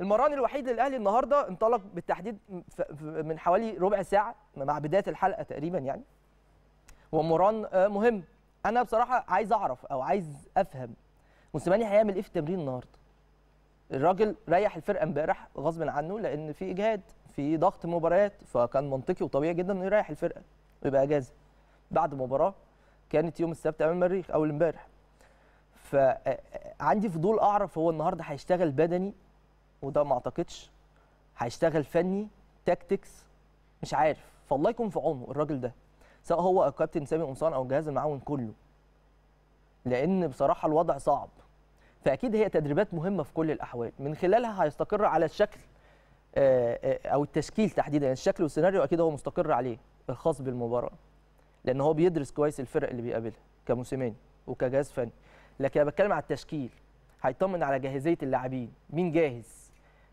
المران الوحيد للاهلي النهارده انطلق بالتحديد من حوالي ربع ساعه مع بدايه الحلقه تقريبا يعني هو مران آه، مهم انا بصراحه عايز اعرف او عايز افهم موسيماني هيعمل ايه في التمرين النهارده الراجل ريح الفرقه امبارح غصب عنه لان في اجهاد في ضغط مباريات فكان منطقي وطبيعي جدا انه يريح الفرقه ويبقى اجازه بعد مباراه كانت يوم السبت امام المريخ اول امبارح فعندي آه، آه، فضول اعرف هو النهارده هيشتغل بدني وده ما اعتقدش هيشتغل فني تاكتكس مش عارف فالله يكون في عونه الراجل ده سواء هو الكابتن سامي قمصان او الجهاز المعاون كله لان بصراحه الوضع صعب فاكيد هي تدريبات مهمه في كل الاحوال من خلالها هيستقر على الشكل آه، آه، او التشكيل تحديدا يعني الشكل والسيناريو اكيد هو مستقر عليه الخاص بالمباراه لان هو بيدرس كويس الفرق اللي بيقابلها كموسيماني وكجهاز فني لكن انا بتكلم على التشكيل هيطمن على جاهزيه اللاعبين مين جاهز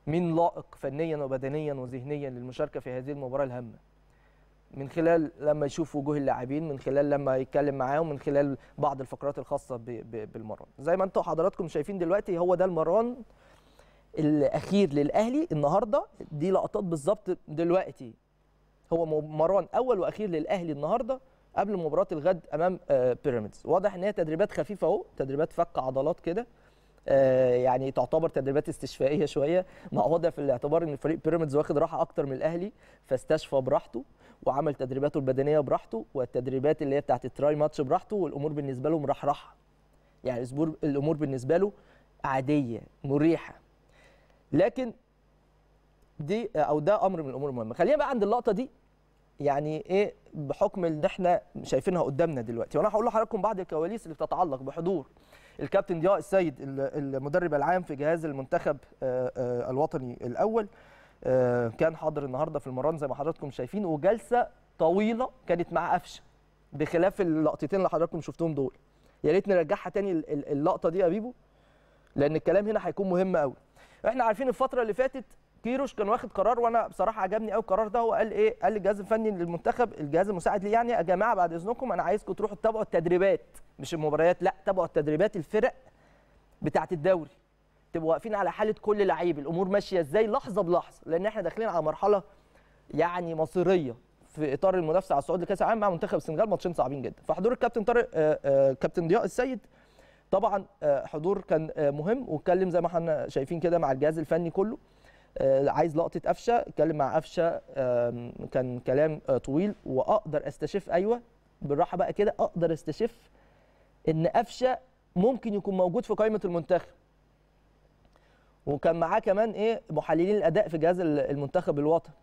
مين لائق فنيا وبدنيا وذهنيا للمشاركه في هذه المباراه الهامه من خلال لما يشوف وجوه اللاعبين من خلال لما يتكلم معاهم من خلال بعض الفقرات الخاصه بالمران زي ما انتم حضراتكم شايفين دلوقتي هو ده المران الاخير للاهلي النهارده دي لقطات بالظبط دلوقتي هو مران اول واخير للاهلي النهارده قبل مباراه الغد امام آه، بيراميدز واضح ان هي تدريبات خفيفه اهو تدريبات فك عضلات كده آه، يعني تعتبر تدريبات استشفائيه شويه مع وضع في الاعتبار ان فريق بيراميدز واخد راحه اكتر من الاهلي فاستشفى براحته وعمل تدريباته البدنيه براحته والتدريبات اللي هي بتاعت التراي ماتش براحته والامور بالنسبه له مرحرحه يعني الامور بالنسبه له عاديه مريحه لكن دي او ده امر من الامور المهمه خلينا بقى عند اللقطه دي يعني ايه بحكم ان احنا شايفينها قدامنا دلوقتي وانا هقول لحضراتكم بعض الكواليس اللي بتتعلق بحضور الكابتن ضياء السيد المدرب العام في جهاز المنتخب آه، آه، الوطني الاول آه، كان حاضر النهارده في المران زي ما حضراتكم شايفين وجلسه طويله كانت مع قفشه بخلاف اللقطتين اللي حضراتكم شفتهم دول يا ريت نرجعها تاني اللقطه دي يا بيبو لان الكلام هنا هيكون مهم قوي احنا عارفين الفتره اللي فاتت كيروش كان واخد قرار وانا بصراحه عجبني قوي القرار ده هو قال ايه قال للجهاز الفني للمنتخب الجهاز المساعد ليه يعني يا جماعه بعد اذنكم انا عايزكم تروحوا تتابعوا التدريبات مش المباريات لا تابعوا التدريبات الفرق بتاعه الدوري تبقوا واقفين على حاله كل لعيب الامور ماشيه ازاي لحظه بلحظه لان احنا داخلين على مرحله يعني مصيريه في اطار المنافسه على الصعود لكاس العالم مع منتخب السنغال ماتشين صعبين جدا فحضور الكابتن طارق آه، آه، كابتن ضياء السيد طبعا آه، حضور كان مهم واتكلم زي ما احنا شايفين كده مع الجهاز الفني كله آه، عايز لقطه قفشه اتكلم مع قفشه كان كلام آه، طويل واقدر استشف ايوه بالراحه بقى كده اقدر استشف ان قفشه ممكن يكون موجود في قائمه المنتخب وكان معاه كمان ايه محللين الاداء في جهاز المنتخب الوطني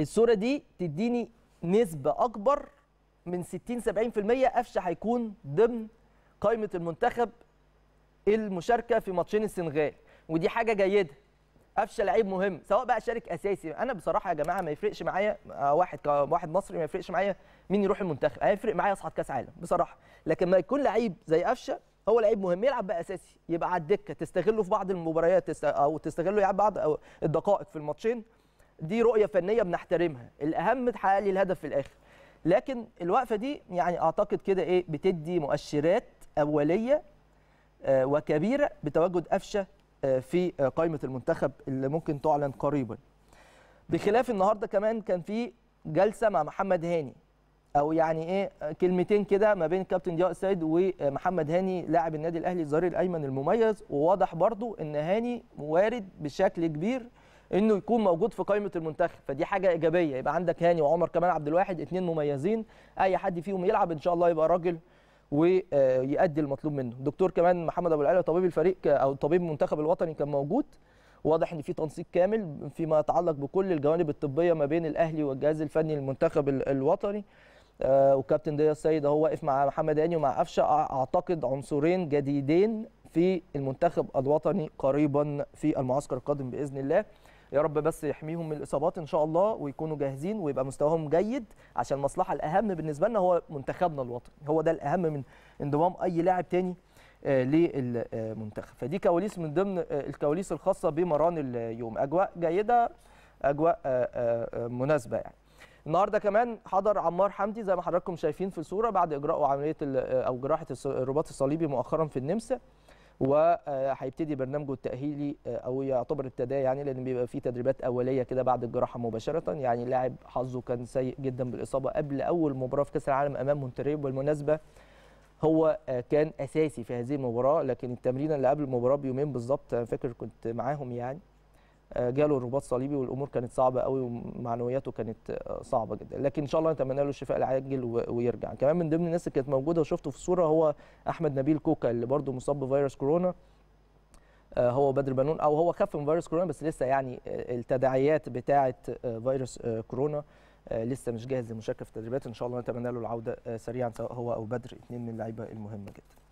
الصوره دي تديني نسبه اكبر من 60 70% قفشه هيكون ضمن قائمه المنتخب المشاركه في ماتشين السنغال ودي حاجه جيده قفشه لعيب مهم سواء بقى شارك اساسي انا بصراحه يا جماعه ما يفرقش معايا آه، واحد كواحد مصري ما يفرقش معايا مين يروح المنتخب هيفرق معايا اصعد كاس عالم بصراحه لكن ما يكون لعيب زي قفشه هو لعيب مهم يلعب بقى اساسي يبقى على الدكه تستغله في بعض المباريات او تستغله يلعب بعض أو الدقائق في الماتشين دي رؤيه فنيه بنحترمها الاهم تحقق لي الهدف في الاخر لكن الوقفه دي يعني اعتقد كده ايه بتدي مؤشرات اوليه آه، وكبيره بتواجد قفشه آه، في آه، قائمه المنتخب اللي ممكن تعلن قريبا بخلاف النهارده كمان كان في جلسه مع محمد هاني او يعني ايه كلمتين كده ما بين كابتن ضياء السيد ومحمد هاني لاعب النادي الاهلي الظهير الايمن المميز وواضح برضو ان هاني وارد بشكل كبير انه يكون موجود في قائمه المنتخب فدي حاجه ايجابيه يبقى عندك هاني وعمر كمان عبد الواحد اثنين مميزين اي حد فيهم يلعب ان شاء الله يبقى راجل ويؤدي المطلوب منه دكتور كمان محمد ابو العلا طبيب الفريق او طبيب المنتخب الوطني كان موجود واضح ان في تنسيق كامل فيما يتعلق بكل الجوانب الطبيه ما بين الاهلي والجهاز الفني للمنتخب الوطني آه، وكابتن ضياء السيد اهو واقف مع محمد هاني ومع قفشه اعتقد عنصرين جديدين في المنتخب الوطني قريبا في المعسكر القادم باذن الله يا رب بس يحميهم من الاصابات ان شاء الله ويكونوا جاهزين ويبقى مستواهم جيد عشان المصلحه الاهم بالنسبه لنا هو منتخبنا الوطني هو ده الاهم من انضمام اي لاعب تاني آه، للمنتخب فدي كواليس من ضمن آه، الكواليس الخاصه بمران اليوم اجواء جيده اجواء آه، مناسبه يعني النهارده كمان حضر عمار حمدي زي ما حضراتكم شايفين في الصوره بعد اجراءه عمليه او جراحه الرباط الصليبي مؤخرا في النمسا وهيبتدي برنامجه التاهيلي آه، او يعتبر التداعي يعني لان بيبقى في تدريبات اوليه كده بعد الجراحه مباشره يعني لاعب حظه كان سيء جدا بالاصابه قبل اول مباراه في كاس العالم امام مونتريب بالمناسبه هو آه، كان اساسي في هذه المباراه لكن التمرين اللي قبل المباراه بيومين بالظبط فاكر كنت معاهم يعني آه، جاله الرباط صليبي والامور كانت صعبه قوي ومعنوياته كانت آه، صعبه جدا لكن ان شاء الله نتمنى له الشفاء العاجل ويرجع كمان من ضمن الناس اللي كانت موجوده وشفته في الصوره هو احمد نبيل كوكا اللي برده مصاب بفيروس كورونا آه، هو بدر بنون او هو خف من فيروس كورونا بس لسه يعني التداعيات بتاعه فيروس كورونا لسه مش جاهز للمشاركه في التدريبات ان شاء الله نتمنى له العوده سريعا سواء هو او بدر اثنين من اللعيبه المهمه جدا